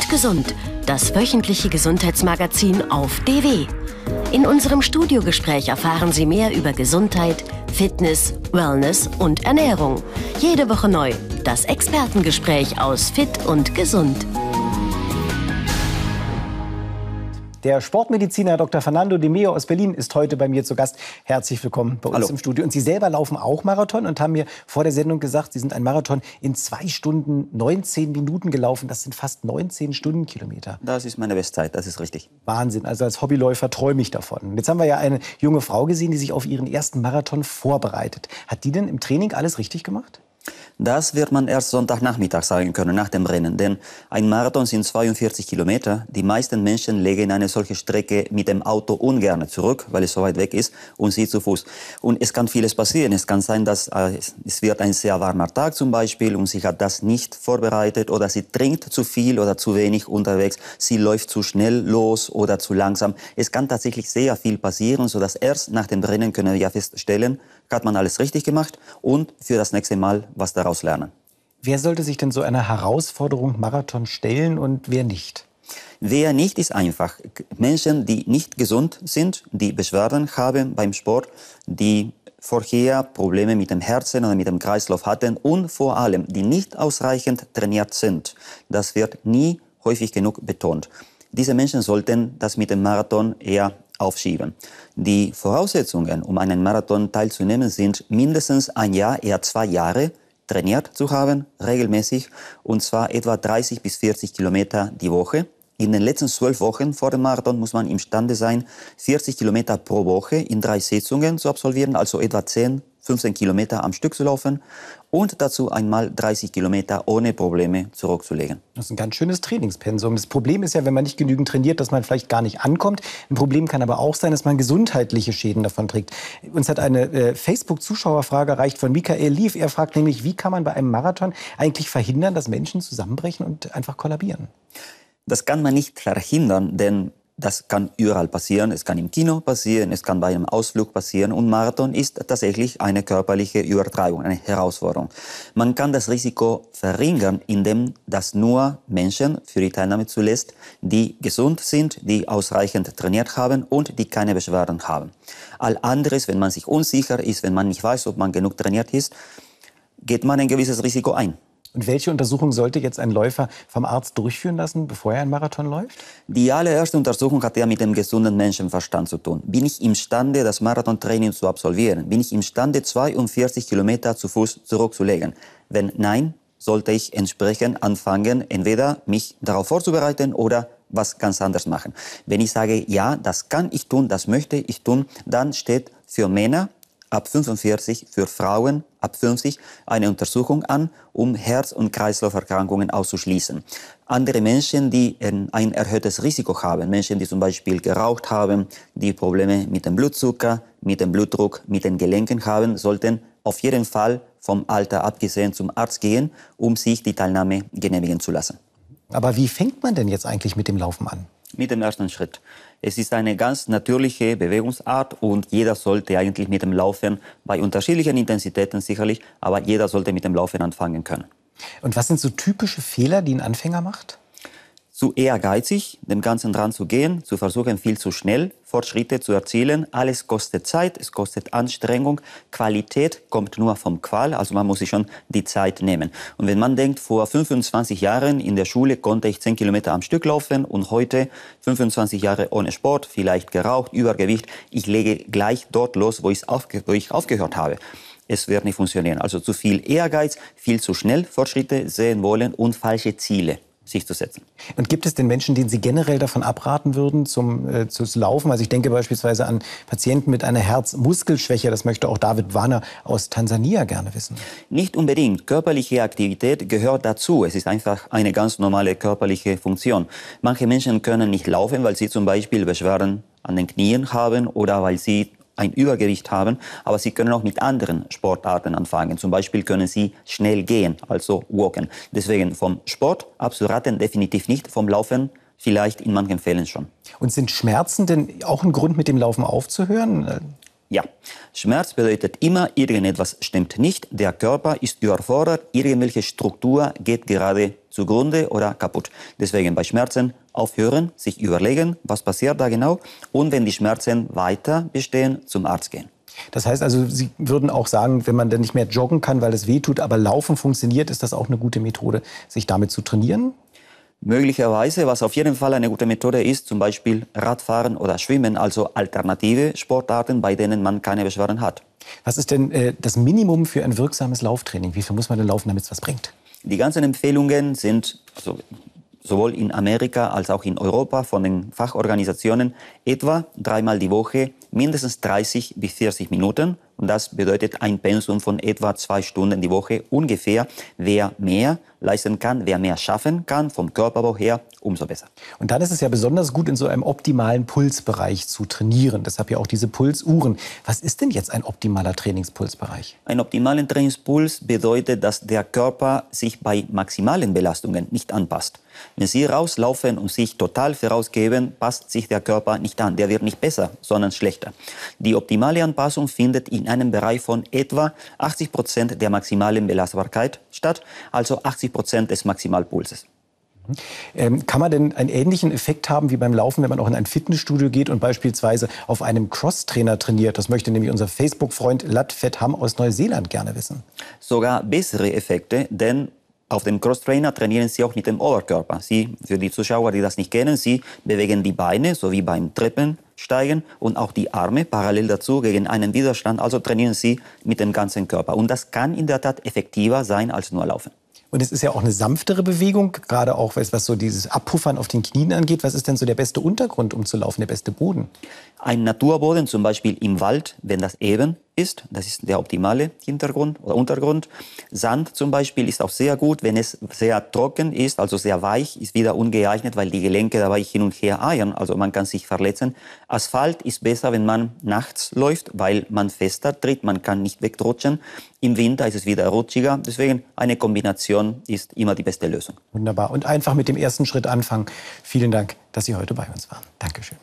und gesund, das wöchentliche Gesundheitsmagazin auf DW. In unserem Studiogespräch erfahren Sie mehr über Gesundheit, Fitness, Wellness und Ernährung. Jede Woche neu das Expertengespräch aus Fit und Gesund. Der Sportmediziner Dr. Fernando de Meo aus Berlin ist heute bei mir zu Gast. Herzlich willkommen bei uns Hallo. im Studio. Und Sie selber laufen auch Marathon und haben mir vor der Sendung gesagt, Sie sind einen Marathon in zwei Stunden 19 Minuten gelaufen. Das sind fast 19 Stundenkilometer. Das ist meine Bestzeit, das ist richtig. Wahnsinn. Also als Hobbyläufer träume ich davon. Jetzt haben wir ja eine junge Frau gesehen, die sich auf ihren ersten Marathon vorbereitet. Hat die denn im Training alles richtig gemacht? Das wird man erst Sonntagnachmittag sagen können nach dem Rennen, denn ein Marathon sind 42 Kilometer. Die meisten Menschen legen eine solche Strecke mit dem Auto ungern zurück, weil es so weit weg ist und sie zu Fuß. Und es kann vieles passieren. Es kann sein, dass äh, es wird ein sehr warmer Tag zum Beispiel und sie hat das nicht vorbereitet oder sie trinkt zu viel oder zu wenig unterwegs. Sie läuft zu schnell los oder zu langsam. Es kann tatsächlich sehr viel passieren, sodass erst nach dem Rennen können wir ja feststellen, hat man alles richtig gemacht und für das nächste Mal was daraus lernen. Wer sollte sich denn so einer Herausforderung Marathon stellen und wer nicht? Wer nicht ist einfach. Menschen, die nicht gesund sind, die Beschwerden haben beim Sport, die vorher Probleme mit dem Herzen oder mit dem Kreislauf hatten und vor allem, die nicht ausreichend trainiert sind. Das wird nie häufig genug betont. Diese Menschen sollten das mit dem Marathon eher aufschieben. Die Voraussetzungen, um einen Marathon teilzunehmen, sind mindestens ein Jahr, eher zwei Jahre trainiert zu haben, regelmäßig, und zwar etwa 30 bis 40 Kilometer die Woche. In den letzten zwölf Wochen vor dem Marathon muss man imstande sein, 40 Kilometer pro Woche in drei Sitzungen zu absolvieren, also etwa 10 15 Kilometer am Stück zu laufen und dazu einmal 30 Kilometer ohne Probleme zurückzulegen. Das ist ein ganz schönes Trainingspensum. Das Problem ist ja, wenn man nicht genügend trainiert, dass man vielleicht gar nicht ankommt. Ein Problem kann aber auch sein, dass man gesundheitliche Schäden davon trägt. Uns hat eine äh, Facebook-Zuschauerfrage erreicht von Michael Lief. Er fragt nämlich, wie kann man bei einem Marathon eigentlich verhindern, dass Menschen zusammenbrechen und einfach kollabieren? Das kann man nicht verhindern, denn das kann überall passieren. Es kann im Kino passieren, es kann bei einem Ausflug passieren. Und Marathon ist tatsächlich eine körperliche Übertragung, eine Herausforderung. Man kann das Risiko verringern, indem das nur Menschen für die Teilnahme zulässt, die gesund sind, die ausreichend trainiert haben und die keine Beschwerden haben. All anderes, wenn man sich unsicher ist, wenn man nicht weiß, ob man genug trainiert ist, geht man ein gewisses Risiko ein. Und welche Untersuchung sollte jetzt ein Läufer vom Arzt durchführen lassen, bevor er einen Marathon läuft? Die allererste Untersuchung hat ja mit dem gesunden Menschenverstand zu tun. Bin ich imstande, das Marathontraining zu absolvieren? Bin ich imstande, 42 Kilometer zu Fuß zurückzulegen? Wenn nein, sollte ich entsprechend anfangen, entweder mich darauf vorzubereiten oder was ganz anderes machen. Wenn ich sage, ja, das kann ich tun, das möchte ich tun, dann steht für Männer ab 45 für Frauen ab 50 eine Untersuchung an, um Herz- und Kreislauferkrankungen auszuschließen. Andere Menschen, die ähm, ein erhöhtes Risiko haben, Menschen, die zum Beispiel geraucht haben, die Probleme mit dem Blutzucker, mit dem Blutdruck, mit den Gelenken haben, sollten auf jeden Fall vom Alter abgesehen zum Arzt gehen, um sich die Teilnahme genehmigen zu lassen. Aber wie fängt man denn jetzt eigentlich mit dem Laufen an? mit dem ersten Schritt. Es ist eine ganz natürliche Bewegungsart und jeder sollte eigentlich mit dem Laufen bei unterschiedlichen Intensitäten sicherlich, aber jeder sollte mit dem Laufen anfangen können. Und was sind so typische Fehler, die ein Anfänger macht? zu ehrgeizig, dem Ganzen dran zu gehen, zu versuchen, viel zu schnell Fortschritte zu erzielen. Alles kostet Zeit, es kostet Anstrengung. Qualität kommt nur vom Qual, also man muss sich schon die Zeit nehmen. Und wenn man denkt, vor 25 Jahren in der Schule konnte ich 10 Kilometer am Stück laufen und heute 25 Jahre ohne Sport, vielleicht geraucht, Übergewicht, ich lege gleich dort los, wo, aufge wo ich aufgehört habe es wird nicht funktionieren. Also zu viel Ehrgeiz, viel zu schnell Fortschritte sehen wollen und falsche Ziele sich zu setzen. Und gibt es denn Menschen, denen Sie generell davon abraten würden, zum, äh, zu laufen? Also ich denke beispielsweise an Patienten mit einer Herzmuskelschwäche. Das möchte auch David Warner aus Tansania gerne wissen. Nicht unbedingt. Körperliche Aktivität gehört dazu. Es ist einfach eine ganz normale körperliche Funktion. Manche Menschen können nicht laufen, weil sie zum Beispiel Beschwerden an den Knien haben oder weil sie ein Übergewicht haben, aber sie können auch mit anderen Sportarten anfangen. Zum Beispiel können sie schnell gehen, also walken. Deswegen vom Sport abzuraten definitiv nicht, vom Laufen vielleicht in manchen Fällen schon. Und sind Schmerzen denn auch ein Grund, mit dem Laufen aufzuhören? Ja, Schmerz bedeutet immer, irgendetwas stimmt nicht, der Körper ist überfordert, irgendwelche Struktur geht gerade zugrunde oder kaputt. Deswegen bei Schmerzen aufhören, sich überlegen, was passiert da genau und wenn die Schmerzen weiter bestehen, zum Arzt gehen. Das heißt also, Sie würden auch sagen, wenn man dann nicht mehr joggen kann, weil es wehtut, aber Laufen funktioniert, ist das auch eine gute Methode, sich damit zu trainieren? Möglicherweise, was auf jeden Fall eine gute Methode ist, zum Beispiel Radfahren oder Schwimmen, also alternative Sportarten, bei denen man keine Beschwerden hat. Was ist denn äh, das Minimum für ein wirksames Lauftraining? Wie viel muss man denn laufen, damit es was bringt? Die ganzen Empfehlungen sind also sowohl in Amerika als auch in Europa von den Fachorganisationen etwa dreimal die Woche mindestens 30 bis 40 Minuten. Und das bedeutet ein Pensum von etwa zwei Stunden die Woche ungefähr, wer mehr leisten kann. Wer mehr schaffen kann, vom Körperbau her, umso besser. Und dann ist es ja besonders gut, in so einem optimalen Pulsbereich zu trainieren. Deshalb ja auch diese Pulsuhren. Was ist denn jetzt ein optimaler Trainingspulsbereich? Ein optimaler Trainingspuls bedeutet, dass der Körper sich bei maximalen Belastungen nicht anpasst. Wenn Sie rauslaufen und sich total vorausgeben, passt sich der Körper nicht an. Der wird nicht besser, sondern schlechter. Die optimale Anpassung findet in einem Bereich von etwa 80 Prozent der maximalen Belastbarkeit statt, also 80 20 Prozent des Maximalpulses. Ähm, kann man denn einen ähnlichen Effekt haben wie beim Laufen, wenn man auch in ein Fitnessstudio geht und beispielsweise auf einem Crosstrainer trainiert? Das möchte nämlich unser Facebook-Freund Latvet Ham aus Neuseeland gerne wissen. Sogar bessere Effekte, denn auf dem Crosstrainer trainieren Sie auch mit dem Oberkörper. Sie, für die Zuschauer, die das nicht kennen, Sie bewegen die Beine, sowie beim Treppensteigen, und auch die Arme parallel dazu gegen einen Widerstand. Also trainieren Sie mit dem ganzen Körper. Und das kann in der Tat effektiver sein als nur Laufen. Und es ist ja auch eine sanftere Bewegung, gerade auch was, was so dieses Abpuffern auf den Knien angeht. Was ist denn so der beste Untergrund, um zu laufen, der beste Boden? Ein Naturboden, zum Beispiel im Wald, wenn das eben ist. Das ist der optimale Hintergrund oder Untergrund. Sand zum Beispiel ist auch sehr gut. Wenn es sehr trocken ist, also sehr weich, ist wieder ungeeignet, weil die Gelenke dabei hin und her eiern. Also man kann sich verletzen. Asphalt ist besser, wenn man nachts läuft, weil man fester tritt. Man kann nicht wegrutschen. Im Winter ist es wieder rutschiger. Deswegen eine Kombination ist immer die beste Lösung. Wunderbar. Und einfach mit dem ersten Schritt anfangen. Vielen Dank, dass Sie heute bei uns waren. Dankeschön.